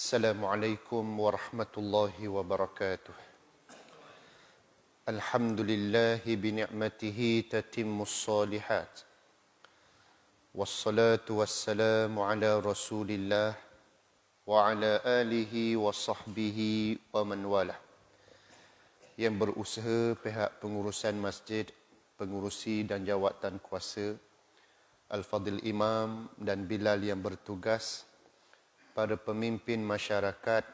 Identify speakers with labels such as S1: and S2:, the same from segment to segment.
S1: السلام عليكم ورحمة الله وبركاته الحمد لله بنعمته تتم الصالحات والصلاة والسلام على رسول الله وعلى آله وصحبه ومن والاه yang berusaha pihak pengurusan masjid, pengurusi dan jawatan kuasa, Al-Fadhil Imam dan Bilal yang bertugas para pemimpin masyarakat,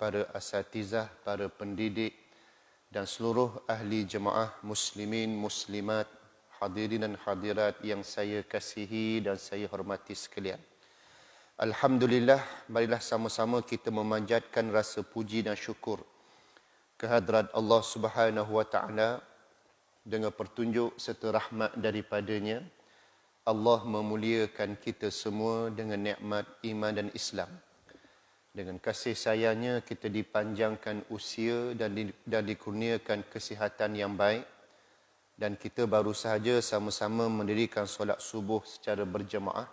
S1: para asatizah, para pendidik dan seluruh ahli jemaah muslimin, muslimat, hadirin dan hadirat yang saya kasihi dan saya hormati sekalian. Alhamdulillah, marilah sama-sama kita memanjatkan rasa puji dan syukur kehadrat Allah Subhanahu Wa Taala dengan pertunjuk serta rahmat daripadanya. Allah memuliakan kita semua dengan nikmat iman dan Islam. Dengan kasih sayangnya kita dipanjangkan usia dan di, dan dikurniakan kesihatan yang baik dan kita baru sahaja sama-sama mendirikan solat subuh secara berjemaah.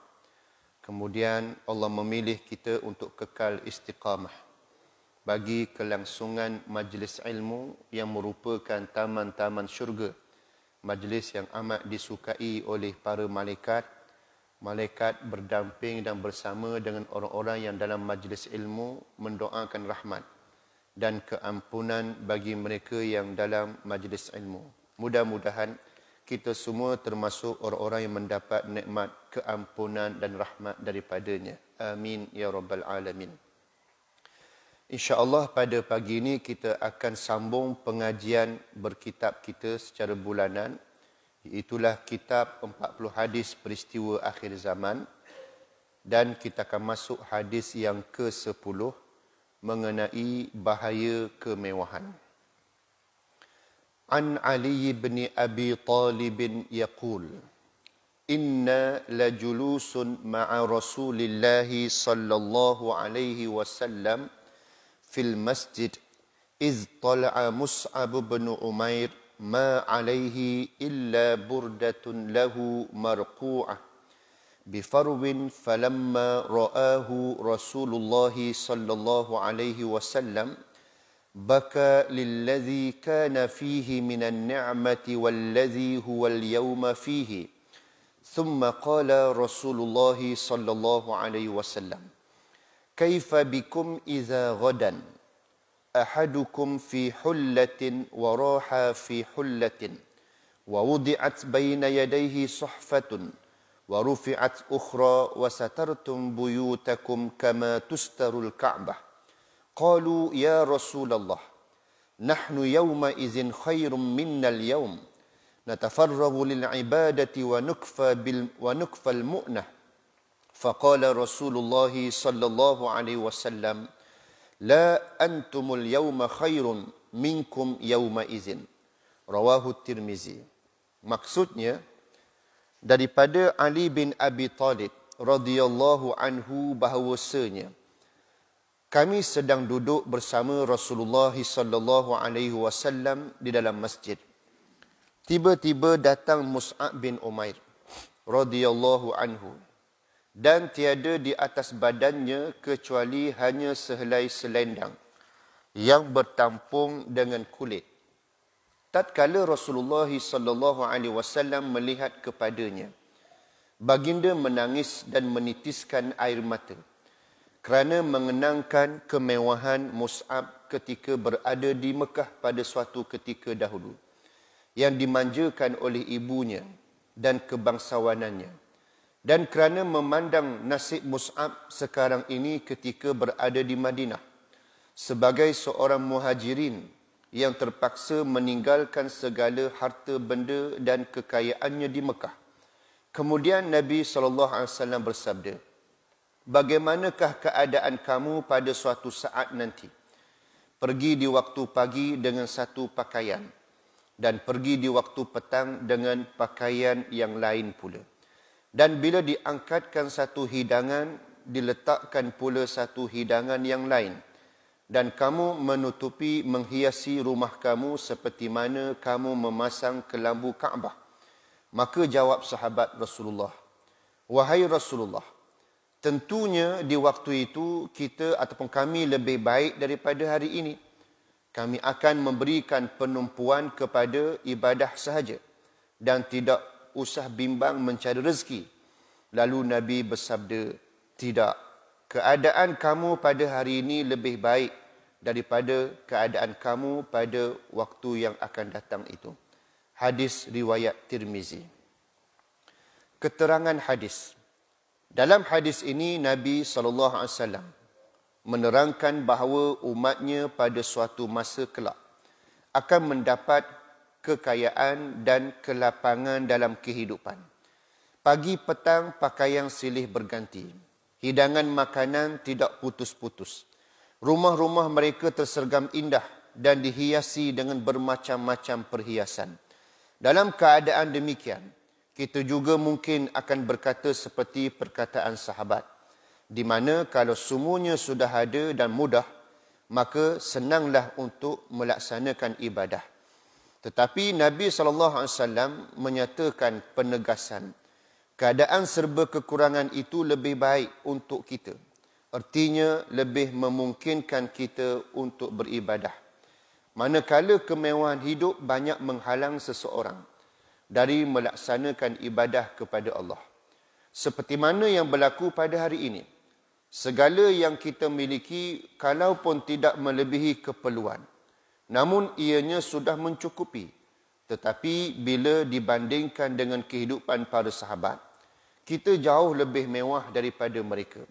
S1: Kemudian Allah memilih kita untuk kekal istiqamah bagi kelangsungan majlis ilmu yang merupakan taman-taman syurga. Majlis yang amat disukai oleh para malaikat malaikat berdamping dan bersama dengan orang-orang yang dalam majlis ilmu mendoakan rahmat dan keampunan bagi mereka yang dalam majlis ilmu. Mudah-mudahan kita semua termasuk orang-orang yang mendapat nikmat keampunan dan rahmat daripadanya. Amin ya rabbal alamin. Insya-Allah pada pagi ini kita akan sambung pengajian berkitab kita secara bulanan Itulah kitab 40 hadis peristiwa akhir zaman dan kita akan masuk hadis yang ke-10 mengenai bahaya kemewahan. An Ali bin Abi Talib bin yaqul Inna la lajulusun ma'a Rasulillah sallallahu alaihi wasallam fil masjid iz tala'a Mus'ab bin Umair ما عليه إلا بردة له مرقوعة بفرو فلما رآه رسول الله صلى الله عليه وسلم بكى للذي كان فيه من النعمة والذي هو اليوم فيه ثم قال رسول الله صلى الله عليه وسلم كيف بكم إذا غداً أحدكم في حلة وراح في حلة ووضعت بين يديه صحفة ورفعت أخرى وسترتم بيوتكم كما تستر الكعبة قالوا يا رسول الله نحن يومئذ خير منا اليوم نتفرغ للعبادة ونكفى, بال ونكفى المؤنة فقال رسول الله صلى الله عليه وسلم لا أنتم اليوم خير منكم يوم إذن رواه الترمذي maksudnya daripada Ali bin Abi Talib radhiyallahu anhu bahwasanya kami sedang duduk bersama Rasulullah sallallahu alaihi wasallam di dalam masjid tiba-tiba datang Mus'ab bin Umair radhiyallahu anhu dan tiada di atas badannya kecuali hanya sehelai selendang yang bertampung dengan kulit. Tatkala Rasulullah sallallahu alaihi wasallam melihat kepadanya, baginda menangis dan menitiskan air mata kerana mengenangkan kemewahan Mus'ab ketika berada di Mekah pada suatu ketika dahulu yang dimanjakan oleh ibunya dan kebangsawanannya dan kerana memandang nasib Mus'ab sekarang ini ketika berada di Madinah sebagai seorang muhajirin yang terpaksa meninggalkan segala harta benda dan kekayaannya di Mekah. Kemudian Nabi saw bersabda, "Bagaimanakah keadaan kamu pada suatu saat nanti? Pergi di waktu pagi dengan satu pakaian dan pergi di waktu petang dengan pakaian yang lain pula." Dan bila diangkatkan satu hidangan, diletakkan pula satu hidangan yang lain. Dan kamu menutupi menghiasi rumah kamu seperti mana kamu memasang kelambu Kaabah. Maka jawab sahabat Rasulullah, Wahai Rasulullah, tentunya di waktu itu kita ataupun kami lebih baik daripada hari ini. Kami akan memberikan penumpuan kepada ibadah sahaja dan tidak usah bimbang mencari rezeki. Lalu Nabi bersabda, tidak. Keadaan kamu pada hari ini lebih baik daripada keadaan kamu pada waktu yang akan datang itu. Hadis riwayat Tirmizi. Keterangan hadis. Dalam hadis ini Nabi saw menerangkan bahawa umatnya pada suatu masa kelak akan mendapat kekayaan dan kelapangan dalam kehidupan. Pagi petang pakaian silih berganti. Hidangan makanan tidak putus-putus. Rumah-rumah mereka tersergam indah dan dihiasi dengan bermacam-macam perhiasan. Dalam keadaan demikian, kita juga mungkin akan berkata seperti perkataan sahabat, di mana kalau semuanya sudah ada dan mudah, maka senanglah untuk melaksanakan ibadah. Tetapi Nabi saw menyatakan penegasan keadaan serba kekurangan itu lebih baik untuk kita. Artinya lebih memungkinkan kita untuk beribadah. Manakala kemewahan hidup banyak menghalang seseorang dari melaksanakan ibadah kepada Allah. Seperti mana yang berlaku pada hari ini. Segala yang kita miliki kalaupun tidak melebihi keperluan. Namun ianya sudah mencukupi. Tetapi bila dibandingkan dengan kehidupan para sahabat, kita jauh lebih mewah daripada mereka.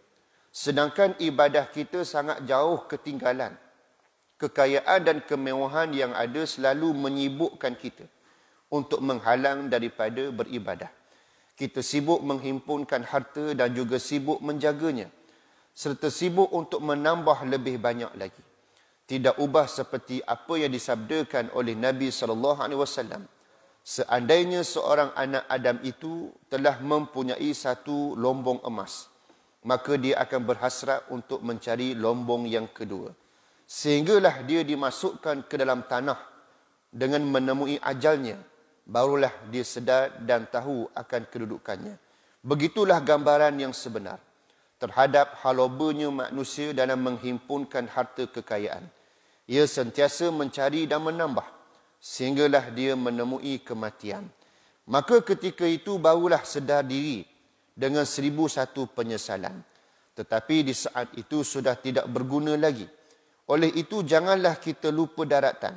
S1: Sedangkan ibadah kita sangat jauh ketinggalan. Kekayaan dan kemewahan yang ada selalu menyibukkan kita untuk menghalang daripada beribadah. Kita sibuk menghimpunkan harta dan juga sibuk menjaganya. Serta sibuk untuk menambah lebih banyak lagi tidak ubah seperti apa yang disabdakan oleh Nabi sallallahu alaihi wasallam. Seandainya seorang anak Adam itu telah mempunyai satu lombong emas, maka dia akan berhasrat untuk mencari lombong yang kedua. Sehinggalah dia dimasukkan ke dalam tanah dengan menemui ajalnya, barulah dia sedar dan tahu akan kedudukannya. Begitulah gambaran yang sebenar terhadap halobanya manusia dalam menghimpunkan harta kekayaan. Ia sentiasa mencari dan menambah sehinggalah dia menemui kematian. Maka ketika itu barulah sedar diri dengan seribu satu penyesalan. Tetapi di saat itu sudah tidak berguna lagi. Oleh itu janganlah kita lupa daratan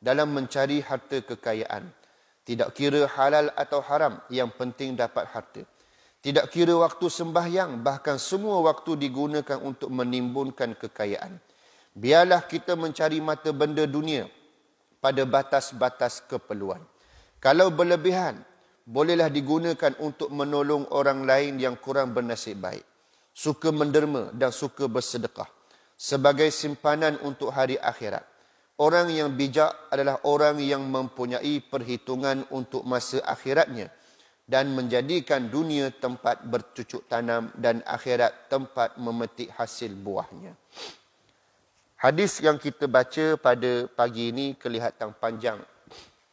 S1: dalam mencari harta kekayaan. Tidak kira halal atau haram yang penting dapat harta. Tidak kira waktu sembahyang bahkan semua waktu digunakan untuk menimbunkan kekayaan. Biarlah kita mencari mata benda dunia pada batas-batas keperluan. Kalau berlebihan, bolehlah digunakan untuk menolong orang lain yang kurang bernasib baik. Suka menderma dan suka bersedekah. Sebagai simpanan untuk hari akhirat. Orang yang bijak adalah orang yang mempunyai perhitungan untuk masa akhiratnya dan menjadikan dunia tempat bercucuk tanam dan akhirat tempat memetik hasil buahnya. Hadis yang kita baca pada pagi ini kelihatan panjang.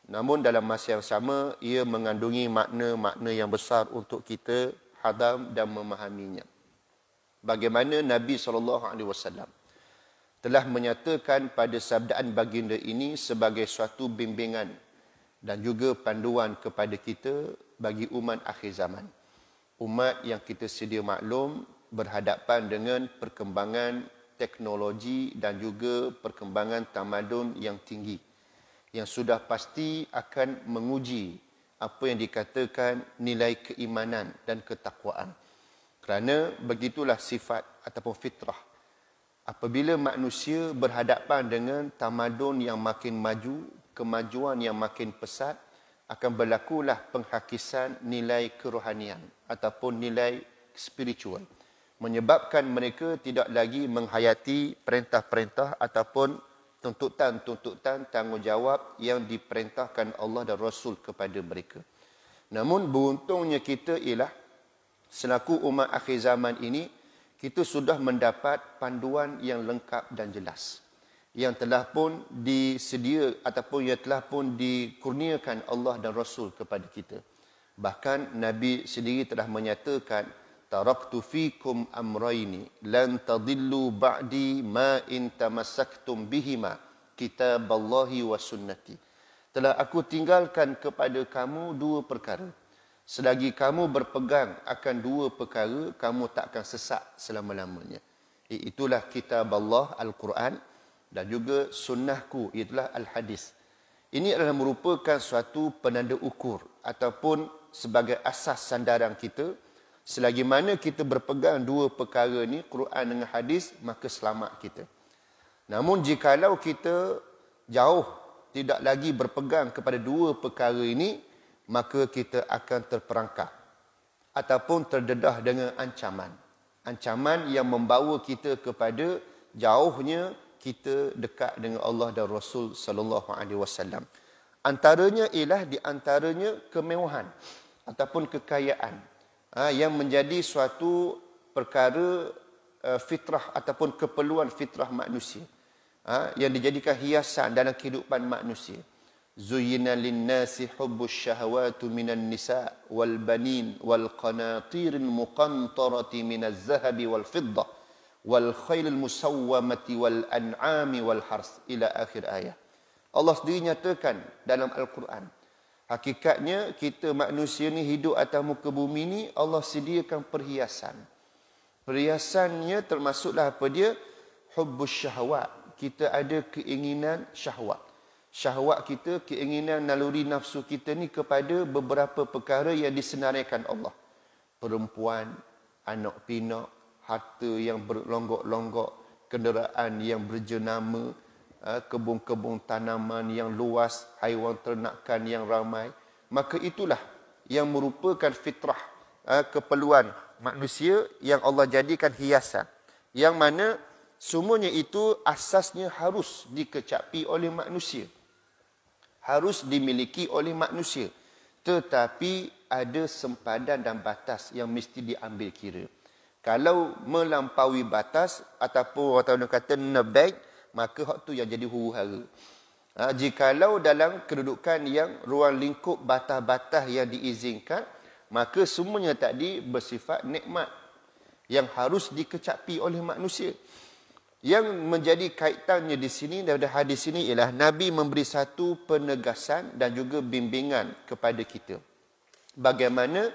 S1: Namun dalam masa yang sama, ia mengandungi makna-makna yang besar untuk kita hadam dan memahaminya. Bagaimana Nabi SAW telah menyatakan pada sabdaan baginda ini sebagai suatu bimbingan dan juga panduan kepada kita bagi umat akhir zaman. Umat yang kita sedia maklum berhadapan dengan perkembangan teknologi dan juga perkembangan tamadun yang tinggi yang sudah pasti akan menguji apa yang dikatakan nilai keimanan dan ketakwaan kerana begitulah sifat ataupun fitrah apabila manusia berhadapan dengan tamadun yang makin maju kemajuan yang makin pesat akan berlakulah penghakisan nilai kerohanian ataupun nilai spiritual menyebabkan mereka tidak lagi menghayati perintah-perintah ataupun tuntutan-tuntutan tanggungjawab yang diperintahkan Allah dan Rasul kepada mereka. Namun beruntungnya kita ialah selaku umat akhir zaman ini kita sudah mendapat panduan yang lengkap dan jelas yang telah pun disedia ataupun yang telah pun dikurniakan Allah dan Rasul kepada kita. Bahkan Nabi sendiri telah menyatakan taraktu fikum amraini lan tadillu ba'di ma in tamassaktum bihima kitaballahi wa sunnati telah aku tinggalkan kepada kamu dua perkara selagi kamu berpegang akan dua perkara kamu takkan sesak selama-lamanya itulah kitab Allah al-Quran dan juga sunnahku itulah al-hadis ini adalah merupakan suatu penanda ukur ataupun sebagai asas sandaran kita Selagi mana kita berpegang dua perkara ni, Quran dengan hadis, maka selamat kita. Namun jikalau kita jauh tidak lagi berpegang kepada dua perkara ini, maka kita akan terperangkap ataupun terdedah dengan ancaman. Ancaman yang membawa kita kepada jauhnya kita dekat dengan Allah dan Rasul sallallahu alaihi wasallam. Antaranya ialah di antaranya kemewahan ataupun kekayaan. Ha, yang menjadi suatu perkara uh, fitrah ataupun keperluan fitrah manusia ha, yang dijadikan hiasan dalam kehidupan manusia zuyina linnasi hubbus syahawati minan nisa wal banin wal qanatir muqantarati minaz zahabi wal fidda wal khayl al musawwamati wal an'ami wal hars ila akhir ayat Allah sendiri nyatakan dalam al-Quran Hakikatnya kita manusia ni hidup atas muka bumi ni Allah sediakan perhiasan. Perhiasannya termasuklah apa dia? Hubbus syahwat. Kita ada keinginan syahwat. Syahwat kita, keinginan naluri nafsu kita ni kepada beberapa perkara yang disenaraikan Allah. Perempuan, anak pinak, harta yang berlonggok-longgok, kenderaan yang berjenama, Eh, kebun-kebun tanaman yang luas, haiwan ternakan yang ramai, maka itulah yang merupakan fitrah eh, keperluan manusia yang Allah jadikan hiasan. Yang mana semuanya itu asasnya harus dikecapi oleh manusia. Harus dimiliki oleh manusia. Tetapi ada sempadan dan batas yang mesti diambil kira. Kalau melampaui batas ataupun orang-orang kata nebek, Maka hak tu yang jadi huru hara. Ha, jikalau dalam kedudukan yang ruang lingkup batah-batah yang diizinkan, maka semuanya tadi bersifat nikmat yang harus dikecapi oleh manusia. Yang menjadi kaitannya di sini daripada hadis ini ialah Nabi memberi satu penegasan dan juga bimbingan kepada kita. Bagaimana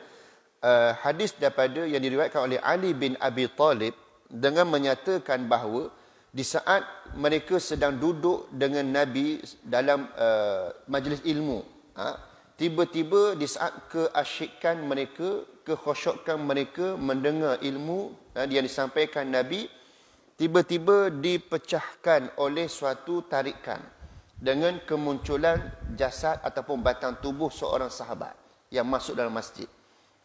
S1: uh, hadis daripada yang diriwayatkan oleh Ali bin Abi Talib dengan menyatakan bahawa di saat mereka sedang duduk dengan Nabi dalam uh, majlis ilmu. Ha? Tiba-tiba di saat keasyikan mereka, kekhosyokan mereka mendengar ilmu ha, yang disampaikan Nabi, tiba-tiba dipecahkan oleh suatu tarikan dengan kemunculan jasad ataupun batang tubuh seorang sahabat yang masuk dalam masjid.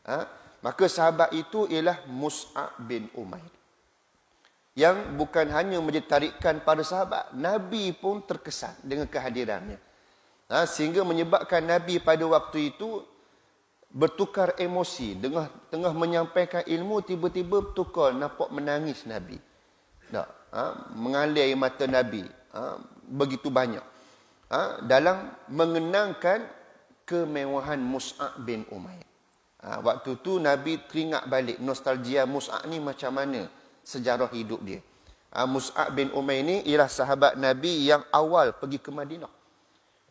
S1: Ha? Maka sahabat itu ialah Mus'ab bin Umair yang bukan hanya menjadi tarikan pada sahabat, Nabi pun terkesan dengan kehadirannya. Ha, sehingga menyebabkan Nabi pada waktu itu bertukar emosi dengan tengah menyampaikan ilmu tiba-tiba bertukar nampak menangis Nabi. Tak, ha, mengalir air mata Nabi ha, begitu banyak. Ha, dalam mengenangkan kemewahan Mus'ab bin Umayyah. Ha, waktu tu Nabi teringat balik nostalgia Mus'ab ni macam mana sejarah hidup dia. Ah, Mus'ab bin Umay ini ialah sahabat Nabi yang awal pergi ke Madinah.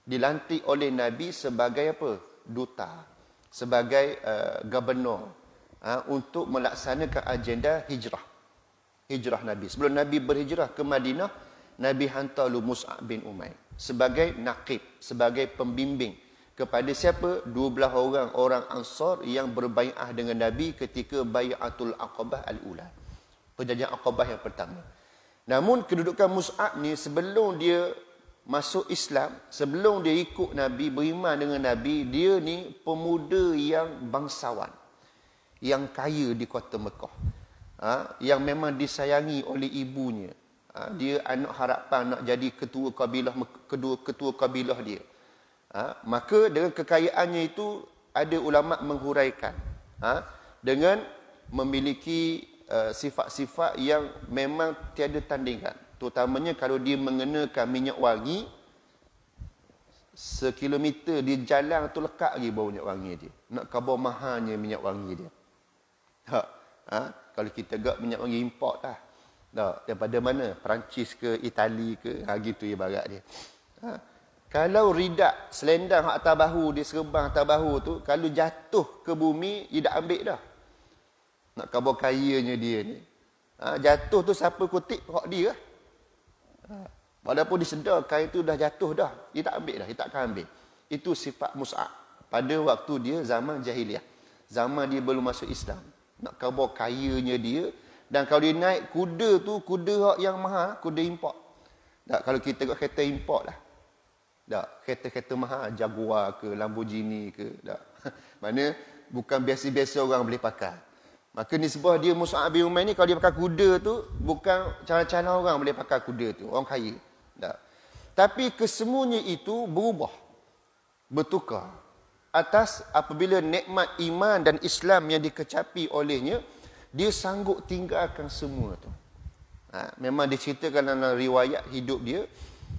S1: Dilantik oleh Nabi sebagai apa? Duta. Sebagai uh, ah, gubernur. Uh, ah, untuk melaksanakan agenda hijrah. Hijrah Nabi. Sebelum Nabi berhijrah ke Madinah, Nabi hantar lu Mus'ab bin Umay. Sebagai naqib. Sebagai pembimbing. Kepada siapa? Dua belah orang. Orang Ansar yang berbayah dengan Nabi ketika bayatul Aqabah al-Ula' perjanjian Aqabah yang pertama. Namun kedudukan Mus'ab ni sebelum dia masuk Islam, sebelum dia ikut Nabi, beriman dengan Nabi, dia ni pemuda yang bangsawan. Yang kaya di kota Mekah. Ha? Yang memang disayangi oleh ibunya. Ha? Dia anak harapan nak jadi ketua kabilah, kedua ketua kabilah dia. Ha? Maka dengan kekayaannya itu, ada ulama menghuraikan. Ha? Dengan memiliki Eh, sifat-sifat uh, yang memang tiada tandingan. Terutamanya kalau dia mengenakan minyak wangi, sekilometer dia jalan tu lekat lagi bau minyak wangi dia. Nak kabar mahalnya minyak wangi dia. Ha, ha? Kalau kita gak minyak wangi import lah. Tak, daripada mana? Perancis ke, Itali ke, ha, gitu ibarat dia. Ha? Kalau ridak selendang atas bahu, dia serbang atas bahu tu, kalau jatuh ke bumi, dia dah ambil dah nak kabur kayanya dia ni. Ha, jatuh tu siapa kutip hak dia. Lah. Ha, walaupun disedar kain tu dah jatuh dah. Dia tak ambil dah. Dia tak akan ambil. Itu sifat mus'ab. Pada waktu dia zaman jahiliah. Zaman dia belum masuk Islam. Nak kabur kayanya dia. Dan kalau dia naik kuda tu, kuda hak yang maha kuda import. Tak, kalau kita kat kereta import lah. Tak, kereta-kereta maha Jaguar ke, Lamborghini ke. Tak. Mana bukan biasa-biasa orang boleh pakai. Maka ni sebab dia Mus'ab bin Umair ni kalau dia pakai kuda tu bukan cara-cara orang boleh pakai kuda tu. Orang kaya. Tak. Tapi kesemuanya itu berubah. Bertukar. Atas apabila nikmat iman dan Islam yang dikecapi olehnya, dia sanggup tinggalkan semua tu. Ha, memang diceritakan dalam riwayat hidup dia,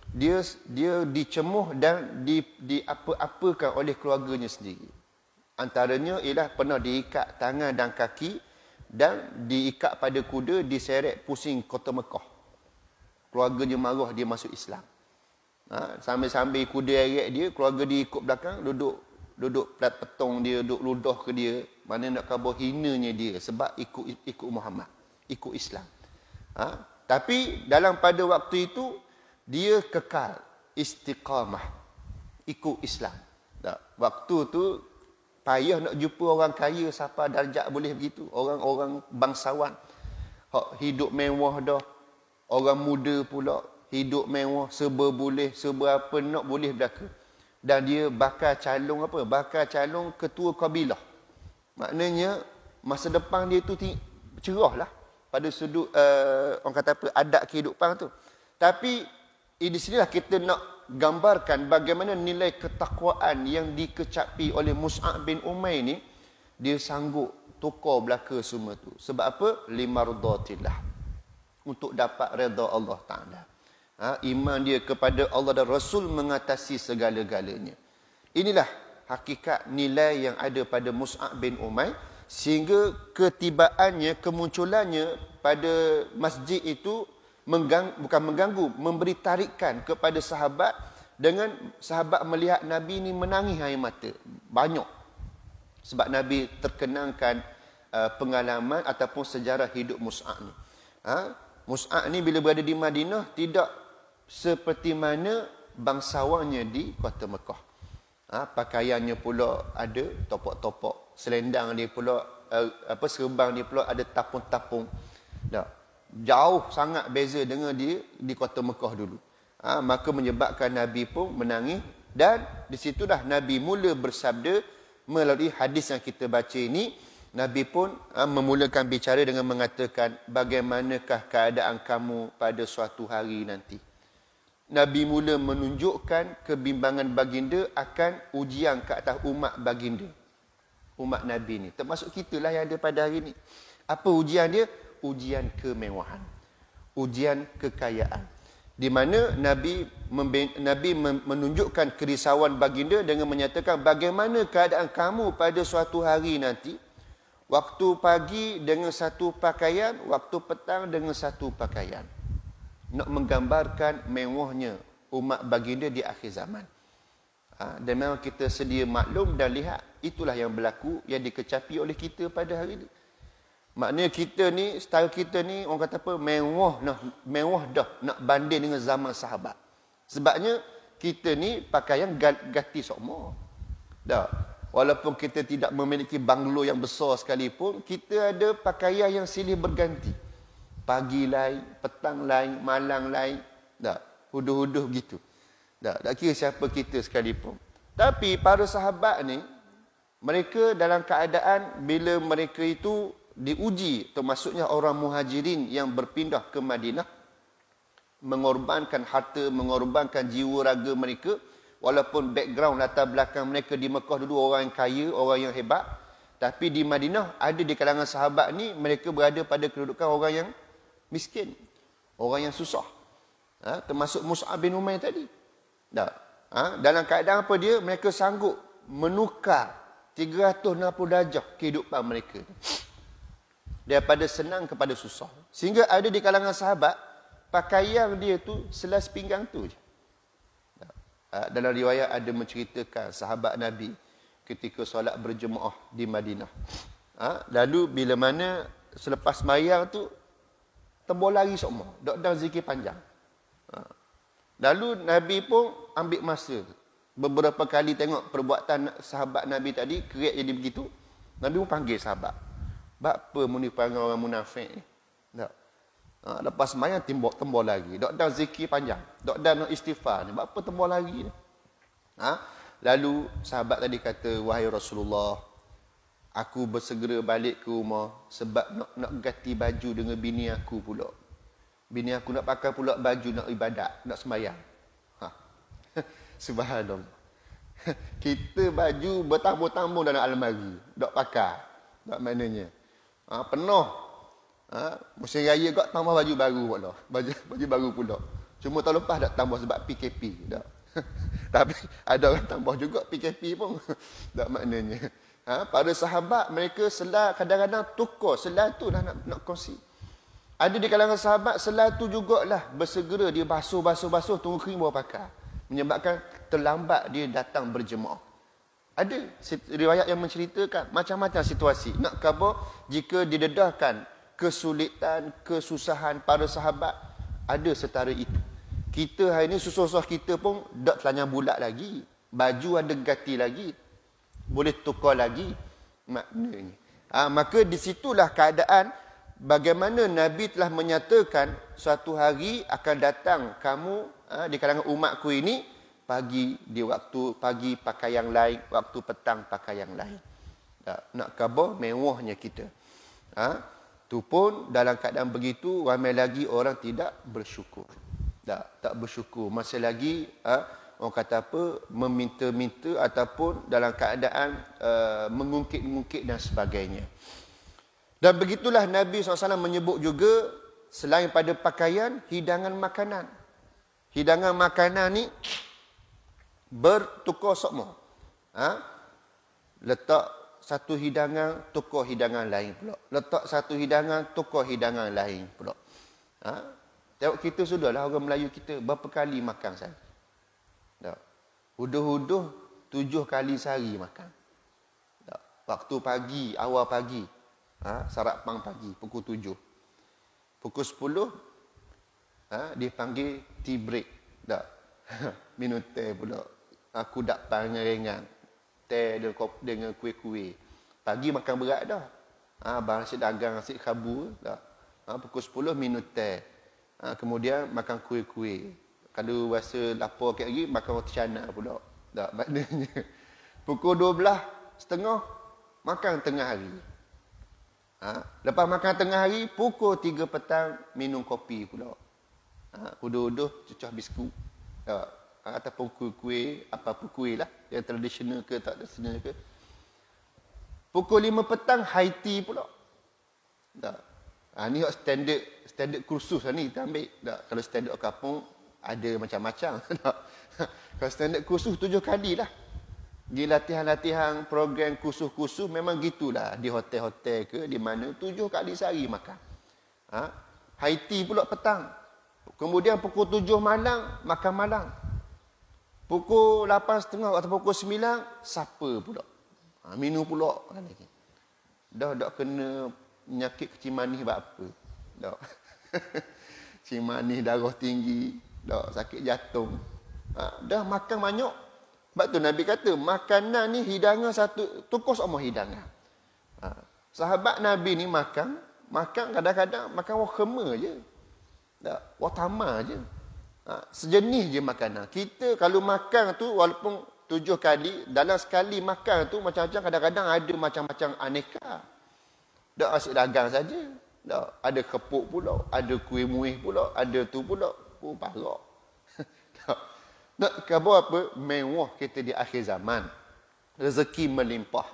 S1: dia dia dicemuh dan di, di apa-apakan oleh keluarganya sendiri. Antaranya ialah pernah diikat tangan dan kaki, dan diikat pada kuda diseret pusing kota Mekah keluarganya marah dia masuk Islam ha, sambil-sambil kuda erek dia keluarga dia ikut belakang duduk duduk plat petong dia duduk ludah ke dia mana nak kabur hinanya dia sebab ikut ikut Muhammad ikut Islam ha, tapi dalam pada waktu itu dia kekal istiqamah ikut Islam tak? waktu tu Payah nak jumpa orang kaya siapa darjat boleh begitu. Orang-orang bangsawan. hidup mewah dah. Orang muda pula. Hidup mewah. Serba boleh. Serba apa nak boleh berlaku. Dan dia bakal calon apa? Bakal calon ketua kabilah. Maknanya masa depan dia tu cerah lah. Pada sudut uh, orang kata apa? Adat kehidupan tu. Tapi di sini lah kita nak gambarkan bagaimana nilai ketakwaan yang dikecapi oleh Mus'ab bin Umay ni dia sanggup tukar belaka semua tu sebab apa limardatillah untuk dapat redha Allah Taala ha, iman dia kepada Allah dan Rasul mengatasi segala-galanya inilah hakikat nilai yang ada pada Mus'ab bin Umay sehingga ketibaannya kemunculannya pada masjid itu menggang, bukan mengganggu, memberi tarikan kepada sahabat dengan sahabat melihat Nabi ini menangis air mata. Banyak. Sebab Nabi terkenangkan uh, pengalaman ataupun sejarah hidup Musa ni. Ha? Mus'ab ni bila berada di Madinah tidak seperti mana bangsawannya di kota Mekah. Ha? Pakaiannya pula ada topok-topok selendang dia pula uh, apa serbang dia pula ada tapung-tapung. Tak jauh sangat beza dengan dia di kota Mekah dulu. Ha, maka menyebabkan Nabi pun menangis dan di situlah Nabi mula bersabda melalui hadis yang kita baca ini. Nabi pun ha, memulakan bicara dengan mengatakan bagaimanakah keadaan kamu pada suatu hari nanti. Nabi mula menunjukkan kebimbangan baginda akan ujian ke atas umat baginda. Umat Nabi ni. Termasuk kitalah yang ada pada hari ni. Apa ujian dia? ujian kemewahan ujian kekayaan di mana nabi nabi menunjukkan kerisauan baginda dengan menyatakan bagaimana keadaan kamu pada suatu hari nanti waktu pagi dengan satu pakaian waktu petang dengan satu pakaian nak menggambarkan mewahnya umat baginda di akhir zaman Ha, dan memang kita sedia maklum dan lihat itulah yang berlaku yang dikecapi oleh kita pada hari ini. Maknanya kita ni, style kita ni orang kata apa, mewah, nah, mewah dah nak banding dengan zaman sahabat. Sebabnya kita ni pakaian ganti semua, Dah. Walaupun kita tidak memiliki banglo yang besar sekalipun, kita ada pakaian yang silih berganti. Pagi lain, petang lain, malang lain. Dah. Huduh-huduh gitu. Dah. Tak kira siapa kita sekalipun. Tapi para sahabat ni, mereka dalam keadaan bila mereka itu diuji termasuknya orang muhajirin yang berpindah ke Madinah mengorbankan harta, mengorbankan jiwa raga mereka walaupun background latar belakang mereka di Mekah dulu orang yang kaya, orang yang hebat tapi di Madinah ada di kalangan sahabat ni mereka berada pada kedudukan orang yang miskin, orang yang susah. Ha? termasuk Mus'ab bin Umair tadi. Tak. Ha? dalam keadaan apa dia mereka sanggup menukar 360 darjah kehidupan mereka daripada senang kepada susah. Sehingga ada di kalangan sahabat, pakaian dia tu selas pinggang tu je. Ah, dalam riwayat ada menceritakan sahabat Nabi ketika solat berjemaah di Madinah. Ah, lalu bila mana selepas mayang tu, tembol lari semua. Dok dan zikir panjang. Ah, lalu Nabi pun ambil masa. Beberapa kali tengok perbuatan sahabat Nabi tadi, kerik jadi begitu. Nabi pun panggil sahabat. Bak apa mu panggil orang munafik ni? Tak. Ha, lepas semayang timbok tembol lagi. Dok dah zikir panjang. Dok dan istighfar ni. Bak apa tembok lagi ni? Ha? Lalu sahabat tadi kata, Wahai Rasulullah, aku bersegera balik ke rumah sebab nak nak ganti baju dengan bini aku pula. Bini aku nak pakai pula baju nak ibadat, nak semayang. Ha. Subhanallah. Kita baju bertambung-tambung dalam almari. Tak pakai. Tak maknanya. Ha, penuh. Ha, musim raya kot tambah baju baru pula. Baju, baju baru pula. Cuma tahun lepas tak tambah sebab PKP. Tak? Tapi ada orang tambah juga PKP pun. tak maknanya. Ha, pada sahabat mereka selah kadang-kadang tukar. Selah tu dah nak, nak kongsi. Ada di kalangan sahabat selah tu jugalah bersegera dia basuh-basuh-basuh tunggu kering bawa pakar. Menyebabkan terlambat dia datang berjemaah. Ada riwayat yang menceritakan macam-macam situasi. Nak khabar jika didedahkan kesulitan, kesusahan para sahabat. Ada setara itu. Kita hari ini susah-susah kita pun tak telanjang bulat lagi. Baju ada ganti lagi. Boleh tukar lagi. Maknanya. Ha, maka disitulah keadaan bagaimana Nabi telah menyatakan suatu hari akan datang kamu ha, di kalangan umatku ini pagi di waktu pagi pakai yang lain, waktu petang pakai yang lain. Tak, nak kabo mewahnya kita. Ha? Itu pun dalam keadaan begitu, ramai lagi orang tidak bersyukur. Tak, tak bersyukur. Masih lagi, ha, orang kata apa, meminta-minta ataupun dalam keadaan uh, mengungkit-ungkit dan sebagainya. Dan begitulah Nabi SAW menyebut juga, selain pada pakaian, hidangan makanan. Hidangan makanan ni, bertukar semua. Ha? Letak satu hidangan, tukar hidangan lain pula. Letak satu hidangan, tukar hidangan lain pula. Ha? Tengok kita sudahlah orang Melayu kita berapa kali makan sehari. Tak. Huduh-huduh tujuh kali sehari makan. Tak. Waktu pagi, awal pagi. Ha? Sarapan pagi, pukul tujuh. Pukul sepuluh, ha? panggil tea break. Tak. Minum pula aku dak tanya ringan. Teh dengan dengan kue kuih Pagi makan berat dah. Ha, abang asyik dagang, asyik kabu. Dah. Ha, pukul 10 minit teh. Ha, kemudian makan kue kue Kalau rasa lapar ke hari, makan roti canak pula. Tak, maknanya. Pukul 12, setengah, makan tengah hari. Ha, lepas makan tengah hari, pukul 3 petang, minum kopi pula. Ha, kudu-kudu, cucah biskut. Tak, ha, ataupun kuih-kuih, apa-apa kuih lah, yang tradisional ke tak tradisional ke. Pukul lima petang, Haiti pula. Tak. Ha, ni hak standard standard kursus lah ni kita ambil. Tak. Kalau standard kapung ada macam-macam. Kalau standard kursus, tujuh kali lah. Di latihan-latihan program kursus-kursus, memang gitulah. Di hotel-hotel ke, di mana, tujuh kali sehari makan. Ha? Haiti pula petang. Kemudian pukul tujuh malam, makan malam. Pukul 8.30 atau pukul 9, siapa pula? Ha, minum pula. Kan, lagi. Dah tak kena menyakit kecil manis buat apa. Dah. kecil manis darah tinggi. Dah sakit jantung. Ha, dah makan banyak. Sebab tu Nabi kata, makanan ni hidangan satu. Tukus sama hidangan. Ha, sahabat Nabi ni makan. Makan kadang-kadang makan wakama je. Tak, watama je. Ha, sejenis je makanan. Kita kalau makan tu walaupun tujuh kali, dalam sekali makan tu macam-macam kadang-kadang ada macam-macam aneka. Tak asyik dagang saja. Tak. Ada kepuk pula, ada kuih muih pula, ada tu pula. Oh, parok. Tak. Nak kabar apa? Mewah kita di akhir zaman. Rezeki melimpah.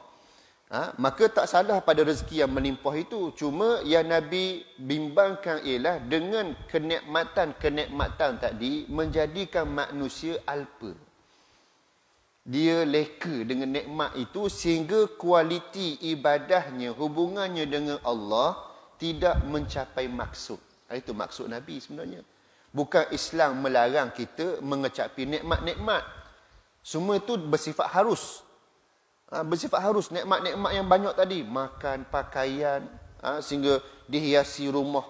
S1: Ha? Maka tak salah pada rezeki yang melimpah itu. Cuma yang Nabi bimbangkan ialah dengan kenekmatan kenikmatan tadi menjadikan manusia alpa. Dia leka dengan nekmat itu sehingga kualiti ibadahnya, hubungannya dengan Allah tidak mencapai maksud. Ha, itu maksud Nabi sebenarnya. Bukan Islam melarang kita mengecapi nekmat-nekmat. Semua itu bersifat harus ha, bersifat harus nikmat-nikmat yang banyak tadi makan pakaian ha, sehingga dihiasi rumah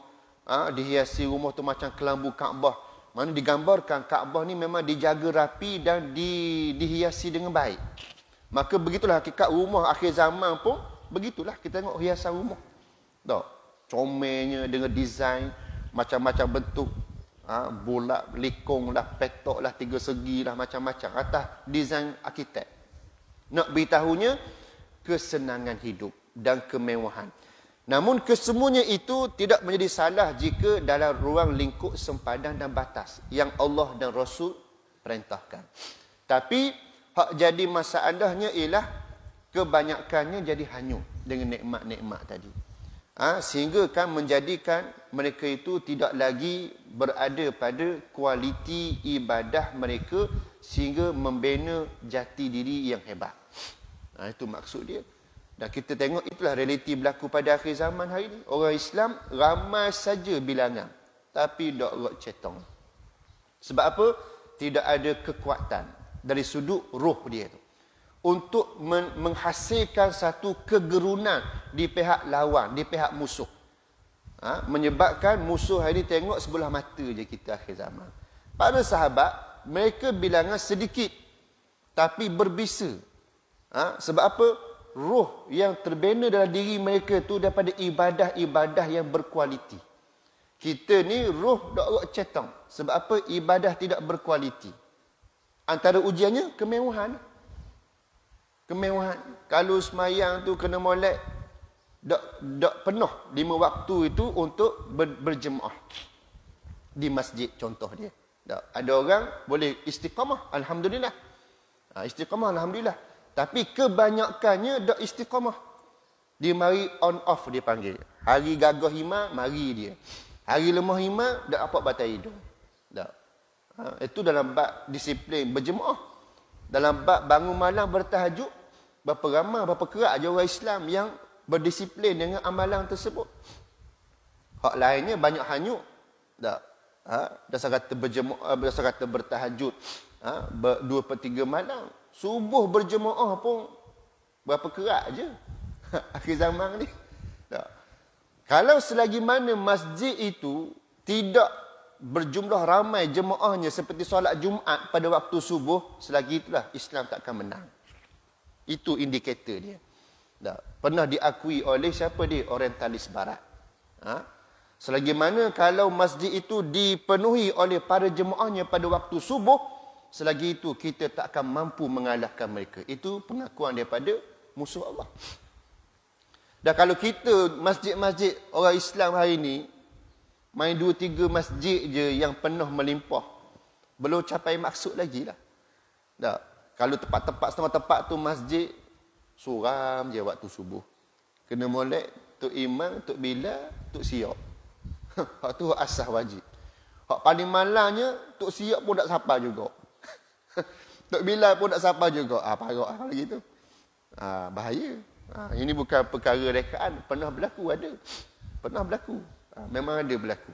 S1: ha, dihiasi rumah tu macam kelambu Kaabah mana digambarkan Kaabah ni memang dijaga rapi dan di, dihiasi dengan baik maka begitulah hakikat rumah akhir zaman pun begitulah kita tengok hiasan rumah tak comelnya dengan design macam-macam bentuk ha, bulat, likung lah, petok lah, tiga segi lah, macam-macam. Atas design arkitek. Nak beritahunya, kesenangan hidup dan kemewahan. Namun kesemuanya itu tidak menjadi salah jika dalam ruang lingkup sempadan dan batas yang Allah dan Rasul perintahkan. Tapi hak jadi masa andahnya ialah kebanyakannya jadi hanyut dengan nikmat-nikmat tadi. Ha, sehingga kan menjadikan mereka itu tidak lagi berada pada kualiti ibadah mereka sehingga membina jati diri yang hebat. Ha, itu maksud dia. Dan kita tengok itulah realiti berlaku pada akhir zaman hari ini. Orang Islam ramai saja bilangan. Tapi dok rot cetong. Sebab apa? Tidak ada kekuatan dari sudut roh dia itu. Untuk men- menghasilkan satu kegerunan di pihak lawan, di pihak musuh. Ha? Menyebabkan musuh hari ini tengok sebelah mata je kita akhir zaman. Para sahabat, mereka bilangan sedikit. Tapi berbisa. Ha? Sebab apa? Ruh yang terbina dalam diri mereka tu daripada ibadah-ibadah yang berkualiti. Kita ni ruh dok cetong. Sebab apa? Ibadah tidak berkualiti. Antara ujiannya kemewahan. Kemewahan. Kalau semayang tu kena molek dok dok penuh lima waktu itu untuk ber, berjemaah di masjid contoh dia. ada orang boleh istiqamah alhamdulillah. Ha, istiqamah alhamdulillah. Tapi kebanyakannya dok istiqamah. Dia mari on off dia panggil. Hari gagah hima mari dia. Hari lemah hima dah apa batal hidung. Dak. Ha, itu dalam bab disiplin berjemaah. Dalam bab bangun malam bertahajud berapa ramai berapa kerak je orang Islam yang berdisiplin dengan amalan tersebut. Hak lainnya banyak hanyut. Dak. Ha, dasar kata berjemaah, eh, dasar kata bertahajud. Ha, ber, dua per tiga malam Subuh berjemaah pun berapa kerat je. Akhir zaman ni. Tak. Kalau selagi mana masjid itu tidak berjumlah ramai jemaahnya seperti solat Jumaat pada waktu subuh, selagi itulah Islam tak akan menang. Itu indikator dia. Tak. Pernah diakui oleh siapa dia? Orientalis Barat. Ha? Selagi mana kalau masjid itu dipenuhi oleh para jemaahnya pada waktu subuh, selagi itu kita tak akan mampu mengalahkan mereka. Itu pengakuan daripada musuh Allah. Dan kalau kita masjid-masjid orang Islam hari ini, main dua tiga masjid je yang penuh melimpah. Belum capai maksud lagi lah. Tak. Kalau tempat-tempat setengah tempat tu masjid, suram je waktu subuh. Kena molek, tu imam, tu bila, tu siap. Hak tu asah wajib. Hak paling malangnya, tuk siap pun tak sapa juga. Tok Bilal pun tak sabar juga. Ah, parok lah kalau gitu. Ah, bahaya. Ah, ini bukan perkara rekaan. Pernah berlaku, ada. Pernah berlaku. Ah, memang ada berlaku.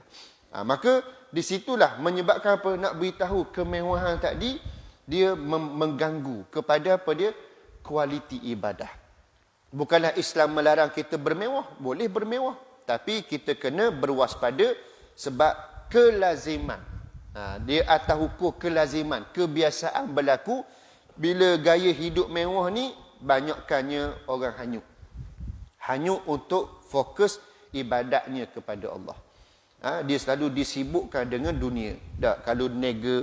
S1: Ah, maka, di situlah menyebabkan apa? Nak beritahu kemewahan tadi, dia mengganggu kepada apa dia? Kualiti ibadah. Bukanlah Islam melarang kita bermewah. Boleh bermewah. Tapi kita kena berwaspada sebab kelaziman. Ha, dia atas hukum kelaziman, kebiasaan berlaku bila gaya hidup mewah ni banyakkannya orang hanyut. Hanyut untuk fokus ibadatnya kepada Allah. Ha, dia selalu disibukkan dengan dunia. Tak, kalau nega,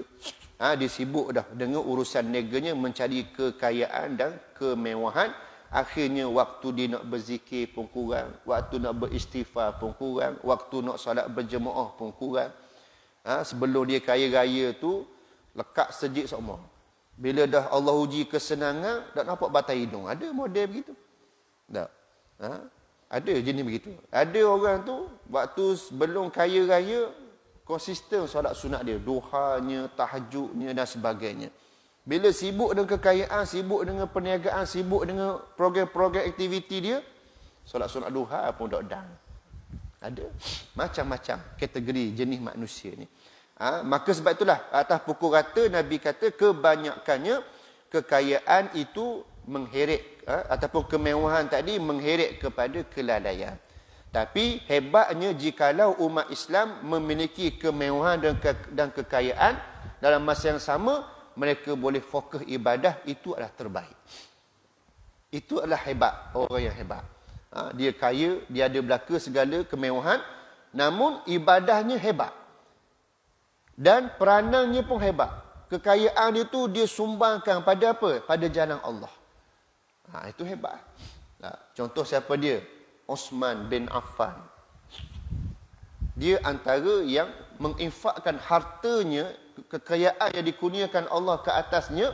S1: ha, disibuk dah dengan urusan neganya mencari kekayaan dan kemewahan. Akhirnya waktu dia nak berzikir pun kurang. Waktu nak beristighfar pun kurang. Waktu nak salat berjemaah pun kurang ha, sebelum dia kaya raya tu lekat sejik semua bila dah Allah uji kesenangan tak nampak batai hidung ada model begitu tak ha? ada jenis begitu ada orang tu waktu sebelum kaya raya konsisten solat sunat dia duhanya tahajudnya dan sebagainya bila sibuk dengan kekayaan sibuk dengan perniagaan sibuk dengan program-program aktiviti dia solat sunat duha pun tak dah ada macam-macam kategori jenis manusia ni. Ha? Maka sebab itulah atas pukul rata Nabi kata kebanyakannya kekayaan itu mengheret ha? ataupun kemewahan tadi mengheret kepada kelalaian. Tapi hebatnya jikalau umat Islam memiliki kemewahan dan, ke- dan kekayaan dalam masa yang sama mereka boleh fokus ibadah itu adalah terbaik. Itu adalah hebat orang yang hebat ha, dia kaya, dia ada belaka segala kemewahan, namun ibadahnya hebat. Dan peranannya pun hebat. Kekayaan dia tu dia sumbangkan pada apa? Pada jalan Allah. Ha, itu hebat. Ha, contoh siapa dia? Osman bin Affan. Dia antara yang menginfakkan hartanya, kekayaan yang dikurniakan Allah ke atasnya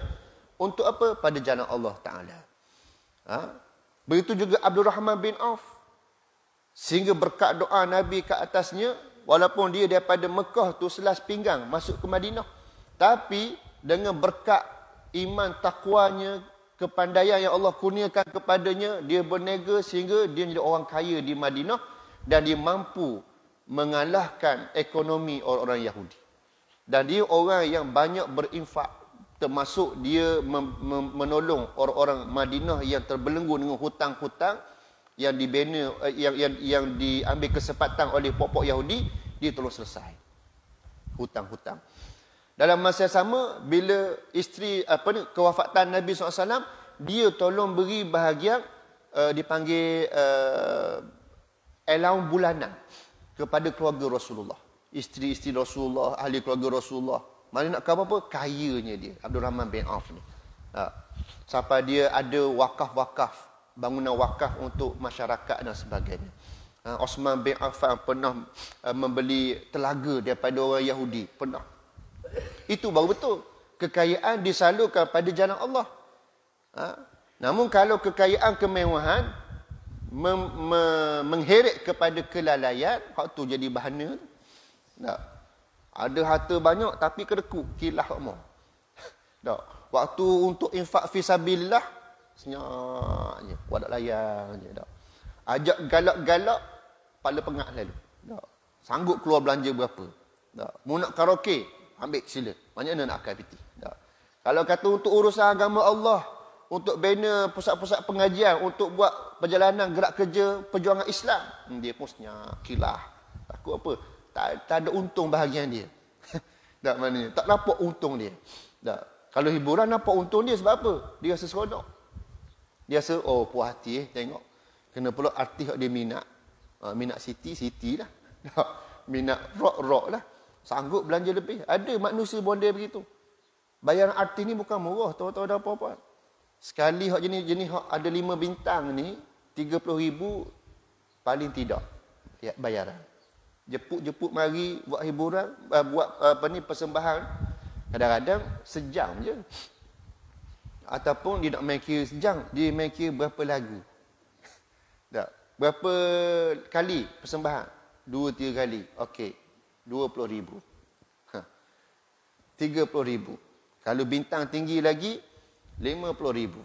S1: untuk apa? Pada jalan Allah Ta'ala. Ha? Begitu juga Abdul Rahman bin Auf. Sehingga berkat doa Nabi ke atasnya, walaupun dia daripada Mekah tu selas pinggang masuk ke Madinah. Tapi dengan berkat iman takwanya, kepandaian yang Allah kurniakan kepadanya, dia berniaga sehingga dia menjadi orang kaya di Madinah dan dia mampu mengalahkan ekonomi orang-orang Yahudi. Dan dia orang yang banyak berinfak, termasuk dia mem, mem, menolong orang-orang Madinah yang terbelenggu dengan hutang-hutang yang dibina eh, yang, yang yang diambil kesempatan oleh popok Yahudi dia tolong selesai hutang-hutang. Dalam masa yang sama bila isteri apa ni kewafatan Nabi SAW dia tolong beri bahagian uh, dipanggil uh, eh, elaun bulanan kepada keluarga Rasulullah. Isteri-isteri Rasulullah, ahli keluarga Rasulullah mana nak kau apa? Kayanya dia. Abdul Rahman bin Auf ni. Ha. Sampai dia ada wakaf-wakaf. Bangunan wakaf untuk masyarakat dan sebagainya. Ha. Osman bin Affan pernah uh, membeli telaga daripada orang Yahudi. Pernah. Itu baru betul. Kekayaan disalurkan pada jalan Allah. Ha. Namun kalau kekayaan kemewahan mem- me- mengheret kepada kelalaian, tu jadi bahana. Tak. Ha. Ada harta banyak tapi kerekuk kilah kamu. Tak. Waktu untuk infak fi sabilillah senyap je. Wadak layang tak. Ajak galak-galak pala pengak lalu. Tak. Sanggup keluar belanja berapa? Tak. Mu nak karaoke, ambil sila. Banyak nak akan piti. Tak. Kalau kata untuk urusan agama Allah, untuk bina pusat-pusat pengajian, untuk buat perjalanan gerak kerja perjuangan Islam, hmm, dia pun senyap kilah. Takut apa? tak, tak ada untung bahagian dia. tak maknanya, tak nampak untung dia. Tak. Kalau hiburan nampak untung dia sebab apa? Dia rasa seronok. Dia rasa, oh puas hati eh, tengok. Kena pula artis yang dia minat. Uh, minat city, city lah. minat rock, rock lah. Sanggup belanja lebih. Ada manusia bonda begitu. Bayaran artis ni bukan murah. Tahu-tahu ada apa-apa. Sekali hak jenis jenis hak ada lima bintang ni, 30 ribu paling tidak ya, bayaran jeput-jeput mari buat hiburan ah, buat ah, apa ni persembahan kadang-kadang sejam je ataupun dia nak main kira sejam dia main kira berapa lagu tak berapa kali persembahan dua tiga kali okey dua puluh ribu ha. tiga puluh ribu kalau bintang tinggi lagi lima puluh ribu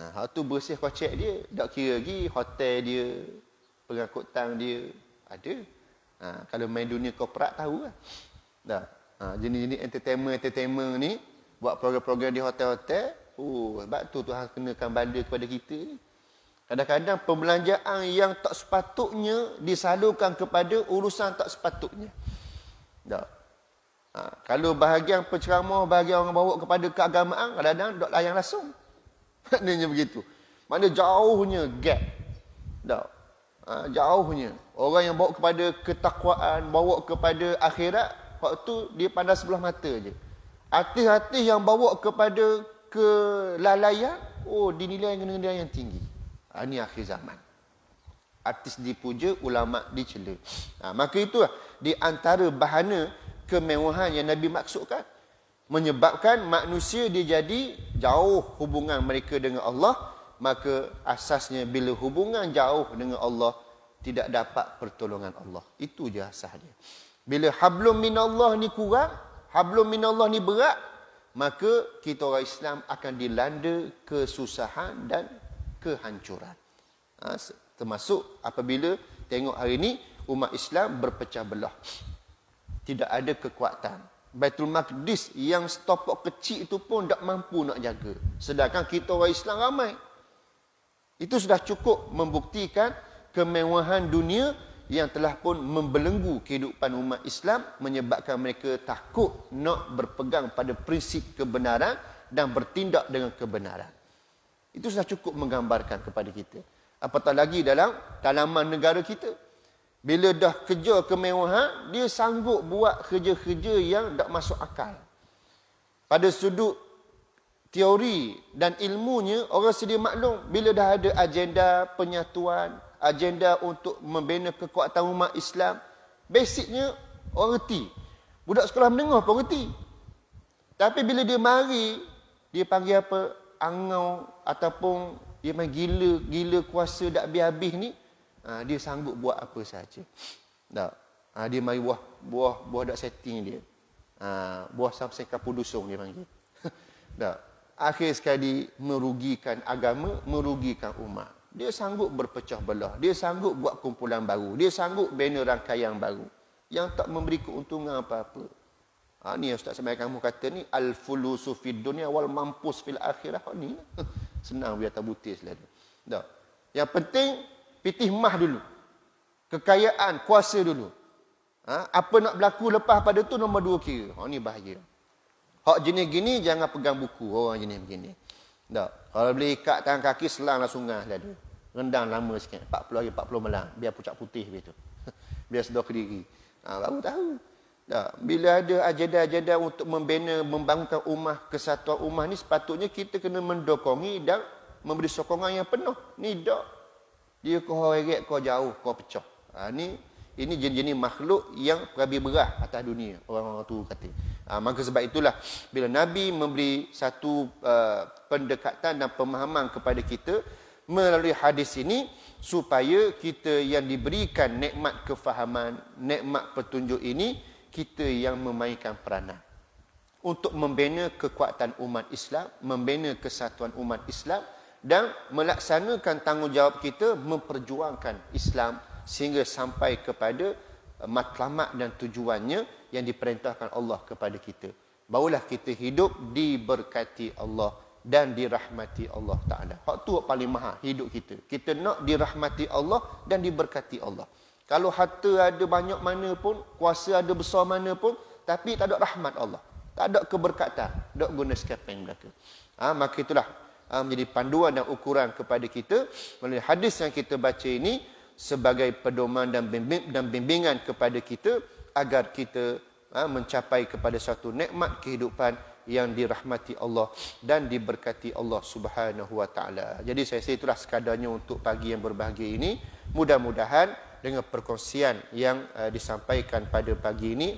S1: ha, tu bersih kocek dia tak kira lagi hotel dia pengangkutan dia ada Ha, kalau main dunia korporat tahu lah. Dah. Ha, jenis-jenis entertainment-entertainment ni buat program-program di hotel-hotel. Oh, sebab tu tu Tuhan kenakan bala kepada kita ni. Kadang-kadang pembelanjaan yang tak sepatutnya disalurkan kepada urusan tak sepatutnya. Dah. Ha, kalau bahagian penceramah, bahagian orang bawa kepada keagamaan, kadang-kadang duduk layang langsung. Maknanya begitu. Maknanya jauhnya gap. Tak ha, jauhnya orang yang bawa kepada ketakwaan bawa kepada akhirat waktu dia pandang sebelah mata je hati-hati yang bawa kepada kelalaian oh dinilai dengan nilai yang tinggi ha, ini akhir zaman artis dipuja ulama dicela ha, maka itulah di antara bahana kemewahan yang nabi maksudkan menyebabkan manusia dia jadi jauh hubungan mereka dengan Allah maka asasnya bila hubungan jauh dengan Allah tidak dapat pertolongan Allah itu je asas dia bila hablum minallah ni kurang hablum minallah ni berat maka kita orang Islam akan dilanda kesusahan dan kehancuran ha, termasuk apabila tengok hari ini umat Islam berpecah belah tidak ada kekuatan Baitul Maqdis yang setopok kecil itu pun tak mampu nak jaga sedangkan kita orang Islam ramai itu sudah cukup membuktikan kemewahan dunia yang telah pun membelenggu kehidupan umat Islam menyebabkan mereka takut nak berpegang pada prinsip kebenaran dan bertindak dengan kebenaran. Itu sudah cukup menggambarkan kepada kita. Apatah lagi dalam tanaman negara kita. Bila dah kerja kemewahan, dia sanggup buat kerja-kerja yang tak masuk akal. Pada sudut teori dan ilmunya orang sedia maklum bila dah ada agenda penyatuan, agenda untuk membina kekuatan umat Islam, basicnya orang reti. Budak sekolah menengah pun reti. Tapi bila dia mari, dia panggil apa? Angau ataupun dia main gila, gila kuasa dak habis-habis ni, ha, dia sanggup buat apa saja. Tak. Ha, dia mari buah, buah, buah dak setting dia. Ha, buah sampai kapu dusung dia panggil. Tak akhir sekali merugikan agama, merugikan umat. Dia sanggup berpecah belah. Dia sanggup buat kumpulan baru. Dia sanggup bina rangkaian baru. Yang tak memberi keuntungan apa-apa. Ha, ni yang Ustaz Semayah kamu kata ni, Al-fulusu fi dunia wal mampus fil akhirah. Ha, ni lah. Senang biar tak butis lah. Dah. Yang penting, pitih mah dulu. Kekayaan, kuasa dulu. Ha, apa nak berlaku lepas pada tu, nombor dua kira. Ha, ni bahaya. Hak jenis gini jangan pegang buku orang jenis begini. Tak. Kalau beli ikat tangan kaki selanglah sungai tadi. Lah Rendang lama sikit, 40 hari 40 malam, biar pucat putih begitu. biar sedar kediri. Ha, baru tahu. Tak. Bila ada ajadah-ajadah untuk membina, membangunkan rumah, kesatuan rumah ni sepatutnya kita kena mendokongi dan memberi sokongan yang penuh. Ni tak. Dia kau heret kau jauh, kau pecah. Ha, ni ini jenis-jenis makhluk yang perabi berah atas dunia orang-orang tu kata ha, maka sebab itulah bila nabi memberi satu uh, pendekatan dan pemahaman kepada kita melalui hadis ini supaya kita yang diberikan nikmat kefahaman nikmat petunjuk ini kita yang memainkan peranan untuk membina kekuatan umat Islam membina kesatuan umat Islam dan melaksanakan tanggungjawab kita memperjuangkan Islam sehingga sampai kepada uh, matlamat dan tujuannya yang diperintahkan Allah kepada kita. Barulah kita hidup diberkati Allah dan dirahmati Allah Ta'ala. Hak tu paling maha hidup kita. Kita nak dirahmati Allah dan diberkati Allah. Kalau harta ada banyak mana pun, kuasa ada besar mana pun, tapi tak ada rahmat Allah. Tak ada keberkatan. Tak guna skapeng mereka. Ha, maka itulah ha, menjadi panduan dan ukuran kepada kita. Melalui hadis yang kita baca ini, sebagai pedoman dan bimbing dan bimbingan kepada kita agar kita ha, mencapai kepada satu nikmat kehidupan yang dirahmati Allah dan diberkati Allah Subhanahu wa taala. Jadi saya rasa itulah sekadarnya untuk pagi yang berbahagia ini. Mudah-mudahan dengan perkongsian yang uh, disampaikan pada pagi ini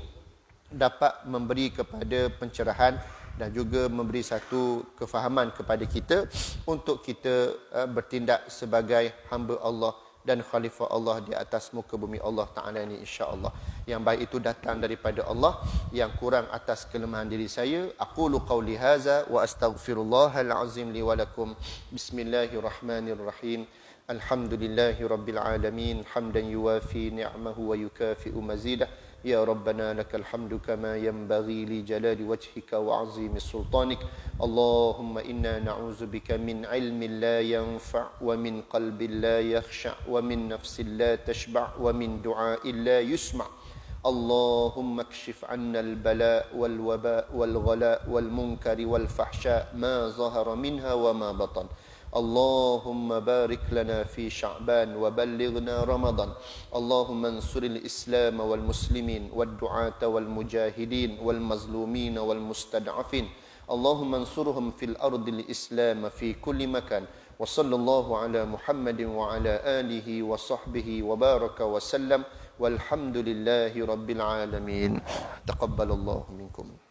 S1: dapat memberi kepada pencerahan dan juga memberi satu kefahaman kepada kita untuk kita uh, bertindak sebagai hamba Allah dan khalifah Allah di atas muka bumi Allah Ta'ala ini insya Allah Yang baik itu datang daripada Allah yang kurang atas kelemahan diri saya. Aku lukau lihaza wa astaghfirullahalazim liwalakum. Bismillahirrahmanirrahim. Alhamdulillahi rabbil alamin. Hamdan yuafi ni'mahu wa yukafi'u mazidah. يا ربنا لك الحمد كما ينبغي لجلال وجهك وعظيم سلطانك اللهم إنا نعوذ بك من علم لا ينفع ومن قلب لا يخشع ومن نفس لا تشبع ومن دعاء لا يسمع اللهم اكشف عنا البلاء والوباء والغلاء والمنكر والفحشاء ما ظهر منها وما بطن اللهم بارك لنا في شعبان وبلغنا رمضان اللهم انصر الإسلام والمسلمين والدعاة والمجاهدين والمظلومين والمستضعفين اللهم انصرهم في الأرض الإسلام في كل مكان وصلى الله على محمد وعلى آله وصحبه وبارك وسلم والحمد لله رب العالمين تقبل الله منكم